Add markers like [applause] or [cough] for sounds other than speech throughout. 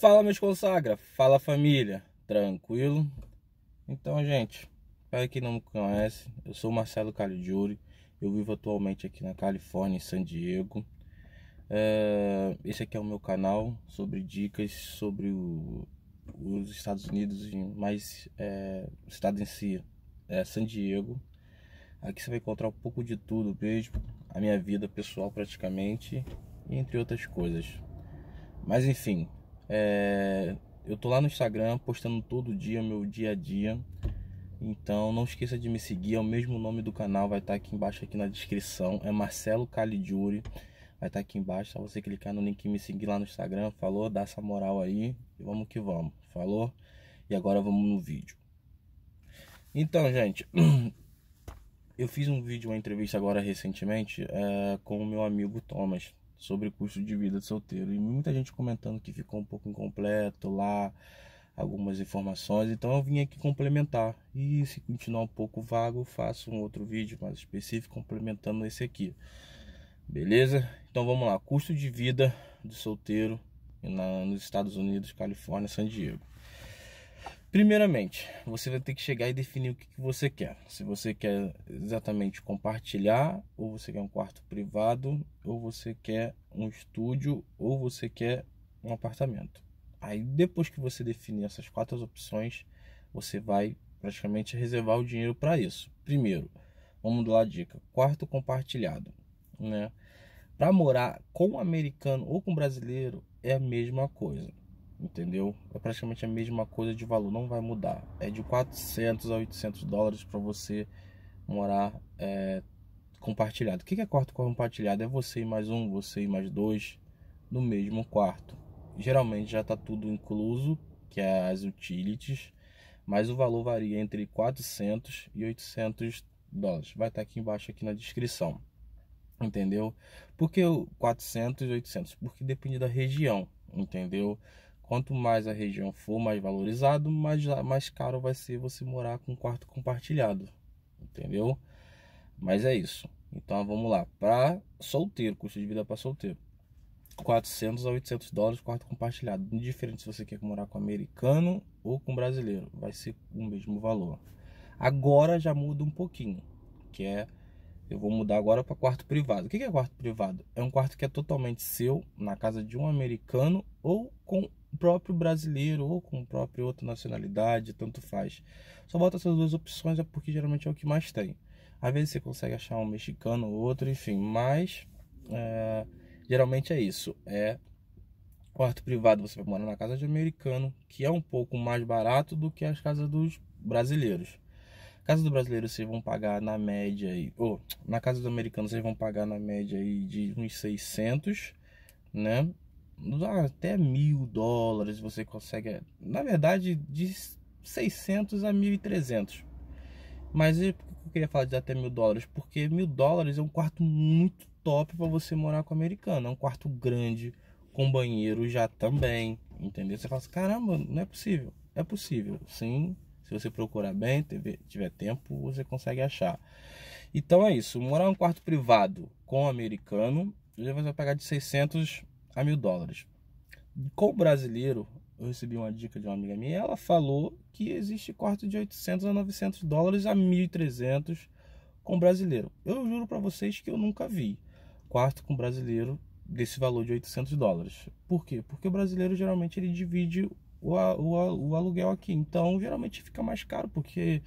Fala meus consagra, fala família, tranquilo? Então gente, para quem não me conhece, eu sou Marcelo Caligiuri, eu vivo atualmente aqui na Califórnia, em San Diego. É, esse aqui é o meu canal sobre dicas sobre o, os Estados Unidos, mas é, o estado em si é San Diego. Aqui você vai encontrar um pouco de tudo mesmo, a minha vida pessoal praticamente, entre outras coisas. Mas enfim, é, eu tô lá no Instagram postando todo dia meu dia a dia. Então não esqueça de me seguir, é o mesmo nome do canal, vai estar tá aqui embaixo aqui na descrição. É Marcelo Caligiuri. Vai estar tá aqui embaixo, só você clicar no link e me seguir lá no Instagram. Falou, dá essa moral aí. E vamos que vamos. Falou? E agora vamos no vídeo. Então, gente, [clears throat] eu fiz um vídeo, uma entrevista agora recentemente é, com o meu amigo Thomas sobre custo de vida de solteiro. E muita gente comentando que ficou um pouco incompleto lá, algumas informações. Então eu vim aqui complementar. E se continuar um pouco vago, faço um outro vídeo mais específico complementando esse aqui. Beleza? Então vamos lá. Custo de vida de solteiro na, nos Estados Unidos, Califórnia, San Diego. Primeiramente, você vai ter que chegar e definir o que, que você quer. Se você quer exatamente compartilhar, ou você quer um quarto privado, ou você quer um estúdio, ou você quer um apartamento. Aí depois que você definir essas quatro opções, você vai praticamente reservar o dinheiro para isso. Primeiro, vamos lá dica, quarto compartilhado, né? Para morar com um americano ou com um brasileiro é a mesma coisa entendeu? É praticamente a mesma coisa de valor, não vai mudar. É de 400 a 800 dólares para você morar é, compartilhado. O que é quarto compartilhado? É você e mais um, você e mais dois no mesmo quarto. Geralmente já está tudo incluso, que é as utilities, mas o valor varia entre 400 e 800 dólares. Vai estar tá aqui embaixo aqui na descrição. Entendeu? Porque 400 e 800? Porque depende da região, entendeu? Quanto mais a região for mais valorizado, mais, mais caro vai ser você morar com um quarto compartilhado. Entendeu? Mas é isso. Então vamos lá. Para solteiro, custo de vida para solteiro. 400 a 800 dólares quarto compartilhado. Indiferente se você quer morar com americano ou com brasileiro, vai ser o mesmo valor. Agora já muda um pouquinho, que é eu vou mudar agora para quarto privado. O que é quarto privado? É um quarto que é totalmente seu, na casa de um americano ou com o próprio brasileiro ou com o próprio outra nacionalidade, tanto faz. Só bota essas duas opções é porque geralmente é o que mais tem. Às vezes você consegue achar um mexicano ou outro, enfim, mas é, geralmente é isso. É quarto privado, você vai morar na casa de americano, que é um pouco mais barato do que as casas dos brasileiros. Casa do brasileiro vocês vão pagar na média aí, ou na casa do americano vocês vão pagar na média aí de uns 600, né? até mil dólares você consegue. Na verdade, de 600 a 1.300. Mas eu queria falar de até mil dólares? Porque mil dólares é um quarto muito top para você morar com americano, É um quarto grande, com banheiro já também. Entendeu? Você fala assim, caramba, não é possível. É possível, sim. Se você procurar bem, tiver tempo, você consegue achar. Então é isso. Morar em um quarto privado com americano, você vai pagar de 600 a mil dólares. Com o brasileiro, eu recebi uma dica de uma amiga minha, ela falou que existe quarto de 800 a 900 dólares a 1.300 com brasileiro. Eu juro para vocês que eu nunca vi quarto com brasileiro desse valor de 800 dólares. Por quê? Porque o brasileiro geralmente ele divide o, o, o aluguel aqui, então geralmente fica mais caro porque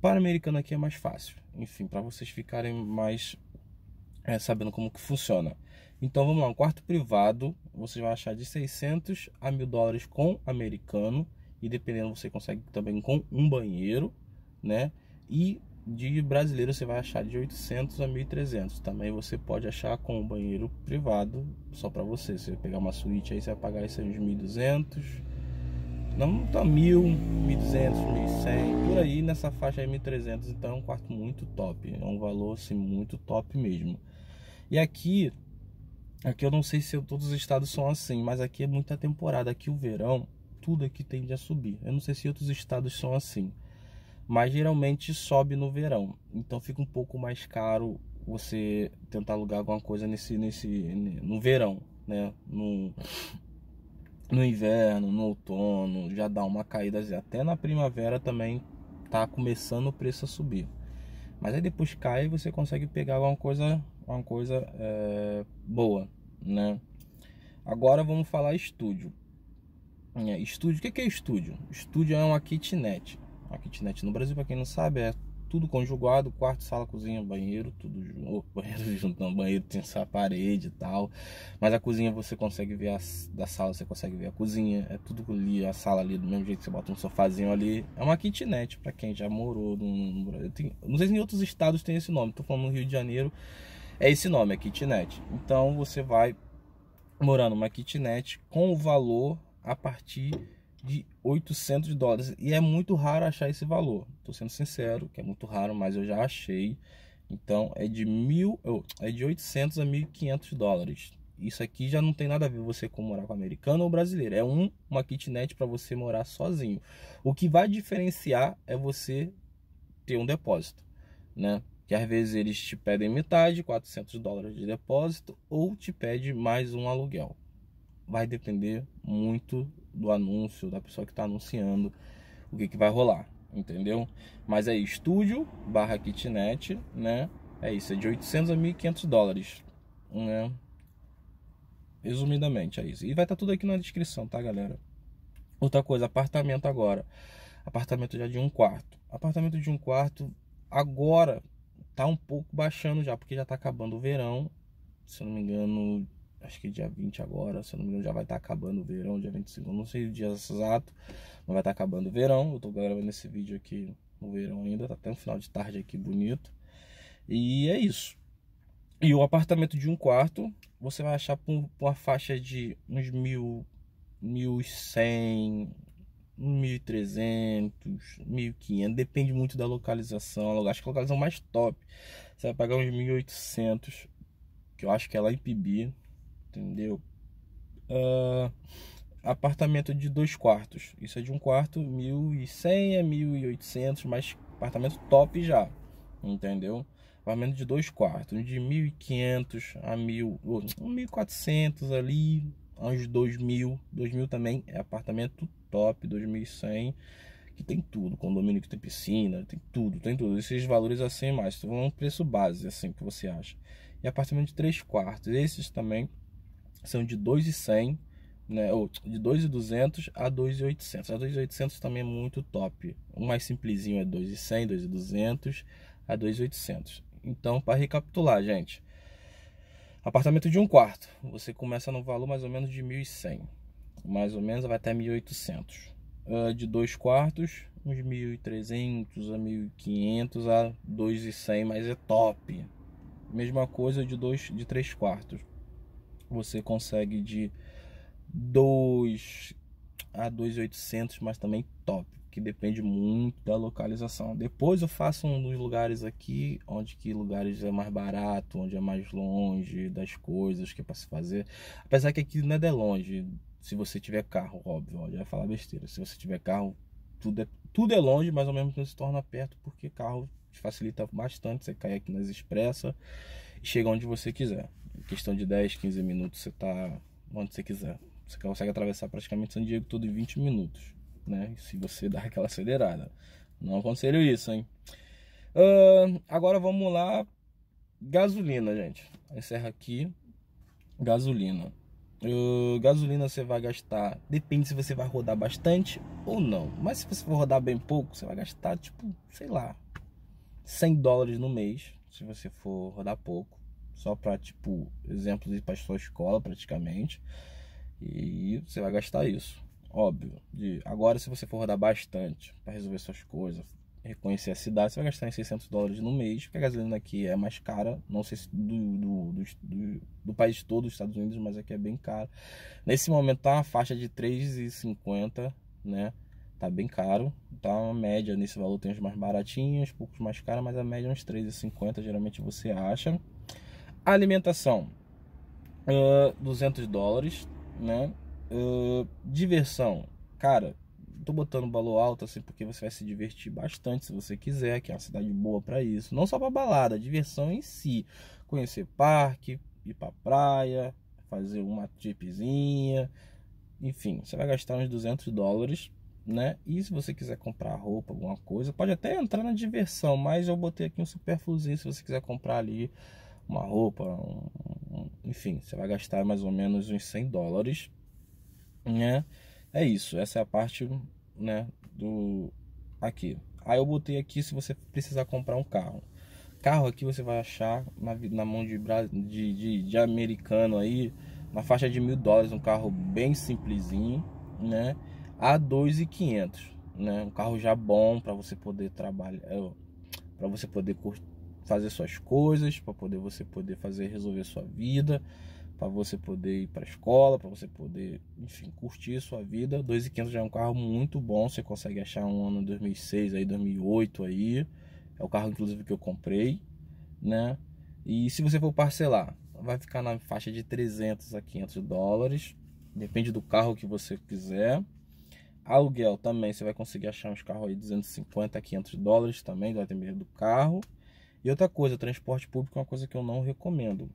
para americano aqui é mais fácil. Enfim, para vocês ficarem mais é, sabendo como que funciona. Então vamos lá, um quarto privado, você vai achar de 600 a 1000 dólares com americano, e dependendo você consegue também com um banheiro, né? E de brasileiro você vai achar de 800 a 1300. Também você pode achar com um banheiro privado só para você. Você pegar uma suíte aí, você vai pagar isso uns 1200. Não tá 1000, 1200, 1100, por aí nessa faixa aí 1300. Então é um quarto muito top, é um valor assim muito top mesmo. E aqui, aqui eu não sei se todos os estados são assim, mas aqui é muita temporada, aqui o verão, tudo aqui tende a subir. Eu não sei se outros estados são assim, mas geralmente sobe no verão. Então fica um pouco mais caro você tentar alugar alguma coisa nesse nesse no verão, né? No no inverno, no outono, já dá uma caída, até na primavera também tá começando o preço a subir. Mas aí depois cai e você consegue pegar alguma coisa uma coisa é, boa, né? Agora vamos falar estúdio. É, estúdio, o que é estúdio? Estúdio é uma kitnet. A kitnet no Brasil, para quem não sabe, é tudo conjugado, quarto, sala, cozinha, banheiro, tudo junto. [laughs] banheiro junto, não, banheiro tem essa parede e tal. Mas a cozinha você consegue ver a, da sala, você consegue ver a cozinha. É tudo ali, a sala ali, do mesmo jeito que você bota um sofazinho ali. É uma kitnet, para quem já morou no, no, no, tem, não sei se em outros estados tem esse nome, tô falando no Rio de Janeiro é esse nome, é kitnet. Então você vai morar numa kitnet com o valor a partir de 800 dólares. E é muito raro achar esse valor. Estou sendo sincero, que é muito raro, mas eu já achei. Então é de mil, é de 800 a 1.500 dólares. Isso aqui já não tem nada a ver você com morar com americano ou brasileiro. É um, uma kitnet para você morar sozinho. O que vai diferenciar é você ter um depósito, né? que às vezes eles te pedem metade, 400 dólares de depósito, ou te pede mais um aluguel. Vai depender muito do anúncio, da pessoa que está anunciando, o que, que vai rolar, entendeu? Mas aí, é estúdio barra kitnet, né? É isso, é de 800 a 1.500 dólares, né? Resumidamente, é isso. E vai estar tá tudo aqui na descrição, tá, galera? Outra coisa, apartamento agora. Apartamento já de um quarto. Apartamento de um quarto, agora tá um pouco baixando já, porque já tá acabando o verão. Se eu não me engano, acho que dia 20 agora, se eu não me engano, já vai estar tá acabando o verão, dia 25, não sei o dia exato, mas vai estar tá acabando o verão. Eu tô gravando esse vídeo aqui no verão ainda, tá até um final de tarde aqui bonito. E é isso. E o apartamento de um quarto, você vai achar por uma faixa de uns mil, mil e cem, 1300, 1500, depende muito da localização. Acho que a localização mais top você vai pagar uns 1800, que eu acho que é lá em Pibi, entendeu? Uh, apartamento de dois quartos, isso é de um quarto, 1100 a 1800, mas apartamento top já, entendeu? Apartamento de dois quartos, de 1500 a 1000, 1400 ali, anos 2000, 2000 também é apartamento top, 2100, que tem tudo, condomínio que tem piscina, tem tudo, tem tudo. Esses valores assim mais, tu um preço base assim que você acha. E apartamento de 3 quartos, esses também são de 2,100, né, ou de 2,200 a 2,800. A 2,800 também é muito top. O mais simplesinho é 2,100, 2,200 a 2,800. Então, para recapitular, gente, Apartamento de um quarto, você começa no valor mais ou menos de 1.100, mais ou menos vai até 1.800. Uh, ah, de dois quartos, uns 1.300 a 1.500 a 2.100, mas é top. Mesma coisa de dois, de três quartos, você consegue de 2 a 2.800, mas também top que depende muito da localização. Depois eu faço um dos lugares aqui, onde que lugares é mais barato, onde é mais longe das coisas que é para se fazer. Apesar que aqui não é de longe, se você tiver carro, óbvio, ó, já vai falar besteira. Se você tiver carro, tudo é, tudo é longe, mas ao mesmo tempo se torna perto, porque carro te facilita bastante, você cai aqui nas expressas e chega onde você quiser. Em questão de 10, 15 minutos, você tá onde você quiser. Você consegue atravessar praticamente San Diego todo em 20 minutos né? Se você dá aquela acelerada. Não aconselho isso, hein? Uh, agora vamos lá. Gasolina, gente. Encerra aqui. Gasolina. Uh, gasolina você vai gastar. Depende se você vai rodar bastante ou não. Mas se você for rodar bem pouco, você vai gastar, tipo, sei lá, 100 dólares no mês. Se você for rodar pouco. Só para, tipo, exemplos ir para sua escola praticamente. E você vai gastar isso. Óbvio. De, agora, se você for rodar bastante para resolver suas coisas, reconhecer a cidade, você vai gastar em 600 dólares no mês, porque a gasolina aqui é mais cara, não sei se do, do, do, do, do país todo, dos Estados Unidos, mas aqui é bem caro Nesse momento tá uma faixa de 3,50, né? Tá bem caro, tá uma média nesse valor, tem os mais baratinhos, poucos mais caros, mas a média é uns 3,50, geralmente você acha. Alimentação, uh, ah, 200 dólares, né? diversão. Cara, tô botando balão alto assim porque você vai se divertir bastante se você quiser, que é uma cidade boa para isso. Não só para balada, diversão em si. Conhecer parque, ir pra praia, fazer uma tipzinha. Enfim, você vai gastar uns 200 dólares, né? E se você quiser comprar roupa, alguma coisa, pode até entrar na diversão, mas eu botei aqui um superfluzinho se você quiser comprar ali uma roupa, um, um, enfim, você vai gastar mais ou menos uns 100 dólares né? É isso, essa é a parte, né, do aqui. Aí eu botei aqui se você precisar comprar um carro. Carro aqui você vai achar na, na mão de, de, de, de americano aí, na faixa de mil dólares, um carro bem simplesinho, né? A 2,500, né? Um carro já bom para você poder trabalhar, é, para você poder fazer suas coisas, para poder você poder fazer resolver sua vida para você poder ir para escola, para você poder, enfim, curtir sua vida. 2.500 já é um carro muito bom, você consegue achar um ano 2006 aí, 2008 aí. É o carro inclusive que eu comprei, né? E se você for parcelar, vai ficar na faixa de 300 a 500 dólares, depende do carro que você quiser. Aluguel também, você vai conseguir achar uns carros aí 250 a 500 dólares também, do ter do carro. E outra coisa, transporte público é uma coisa que eu não recomendo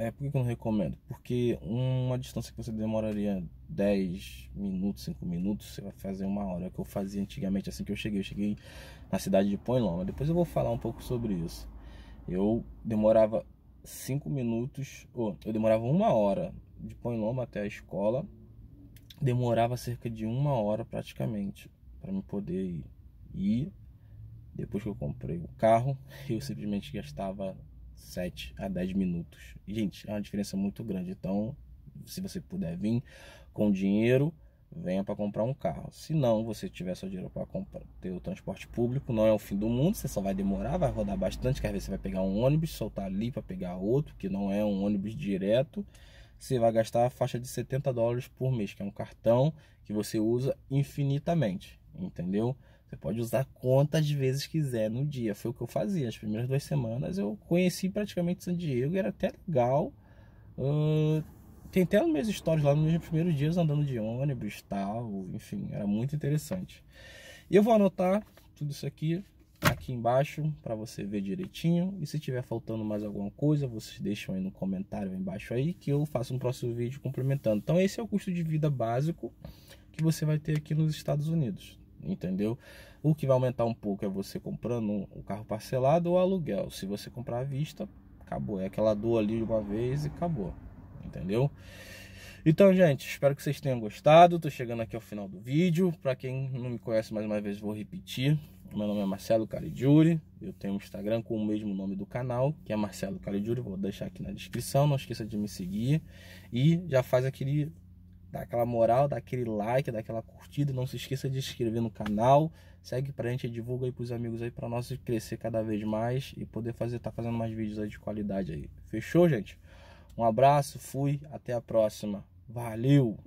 é, por que eu não recomendo? Porque uma distância que você demoraria 10 minutos, 5 minutos, você vai fazer uma hora. É o que eu fazia antigamente assim que eu cheguei. Eu cheguei na cidade de Loma. Depois eu vou falar um pouco sobre isso. Eu demorava 5 minutos, ou eu demorava uma hora de Loma até a escola. Demorava cerca de uma hora praticamente para me poder ir. depois que eu comprei o carro, [laughs] eu simplesmente gastava 7 a 10 minutos. Gente, é uma diferença muito grande. Então, se você puder vir com dinheiro, venha para comprar um carro. Se não, você tiver só dinheiro para ter o transporte público, não é o fim do mundo, você só vai demorar, vai rodar bastante, que às vezes você vai pegar um ônibus, soltar ali para pegar outro, que não é um ônibus direto. Você vai gastar a faixa de 70 dólares por mês, que é um cartão que você usa infinitamente, entendeu? Você pode usar quantas vezes quiser no dia. Foi o que eu fazia. As primeiras duas semanas eu conheci praticamente San Diego e era até legal. Uh, tem até nos meus stories lá nos meus primeiros dias andando de ônibus tal. Enfim, era muito interessante. E eu vou anotar tudo isso aqui aqui embaixo para você ver direitinho. E se tiver faltando mais alguma coisa, vocês deixam aí no comentário embaixo aí que eu faço um próximo vídeo complementando. Então esse é o custo de vida básico que você vai ter aqui nos Estados Unidos entendeu? O que vai aumentar um pouco é você comprando o um carro parcelado ou aluguel. Se você comprar à vista, acabou. É aquela dor ali de uma vez e acabou, entendeu? Então, gente, espero que vocês tenham gostado. Tô chegando aqui ao final do vídeo. Para quem não me conhece mais uma vez, vou repetir. Meu nome é Marcelo Caligiuri. Eu tenho um Instagram com o mesmo nome do canal, que é Marcelo Caligiuri. Vou deixar aqui na descrição. Não esqueça de me seguir. E já faz aquele dá aquela moral, dá aquele like, dá aquela curtida. Não se esqueça de se inscrever no canal. Segue pra gente, divulga aí pros amigos aí pra nós crescer cada vez mais e poder fazer, tá fazendo mais vídeos aí de qualidade aí. Fechou, gente? Um abraço, fui, até a próxima. Valeu!